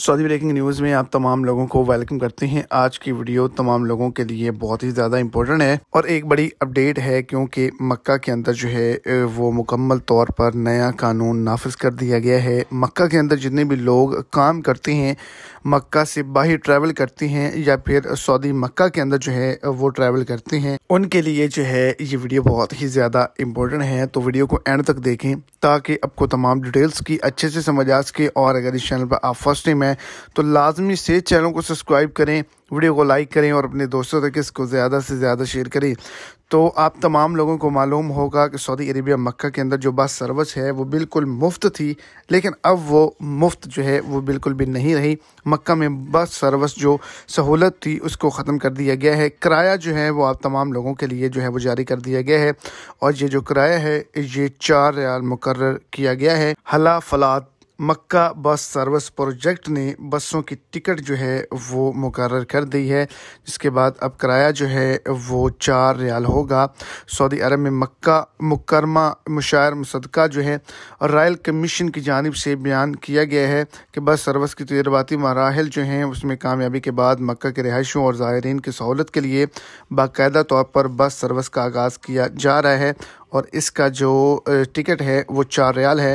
Saudi breaking news में आप तमाम लोगों को वेलकम करते हैं आज की वीडियो तमाम लोगों के लिए बहुत ही ज़्यादा इम्पोर्टेंट है और एक बड़ी अपडेट है क्योंकि मक्का के अंदर जो है वो मुकम्मल तौर पर नया कानून नाफिज कर दिया गया है मक्का के अंदर जितने भी लोग काम करते हैं मक्का से बाहर ट्रैवल करते हैं या फिर सऊदी मक्का के अंदर जो है वो ट्रैवल करते हैं उनके लिए जो है ये वीडियो बहुत ही ज़्यादा इम्पोर्टेंट है तो वीडियो को एंड तक देखें ताकि आपको तमाम डिटेल्स की अच्छे से समझ आ सके और अगर इस चैनल पर आप फर्स्ट टाइम हैं तो लाजमी से चैनल को सब्सक्राइब करें वीडियो को लाइक करें और अपने दोस्तों तक इसको ज़्यादा से ज़्यादा शेयर करें तो आप तमाम लोगों को मालूम होगा कि सऊदी अरेबिया मक्का के अंदर जो बस सर्विस है वो बिल्कुल मुफ्त थी लेकिन अब वो मुफ्त जो है वो बिल्कुल भी नहीं रही मक्का में बस सर्विस जो सहूलत थी उसको ख़त्म कर दिया गया है किराया जो है वो आप तमाम लोगों के लिए जो है वो जारी कर दिया गया है और ये जो किराया है ये चार रियाल मुकर किया गया है हला फलात मक्का बस सर्विस प्रोजेक्ट ने बसों की टिकट जो है वो मुकर कर दी है जिसके बाद अब किराया जो है वो चार रियाल होगा सऊदी अरब में मक्का मुकरमा मुशायर मुसदका जो है और रॉयल कमीशन की जानब से बयान किया गया है कि बस सर्विस की तजर्बाती मराहल जो हैं उसमें कामयाबी के बाद मक्का के रहायशों और ज़ायरीन की सहूलत के लिए बाकायदा तौर पर बस सर्विस का आगाज़ किया जा रहा है और इसका जो टिकट है वो चार रियाल है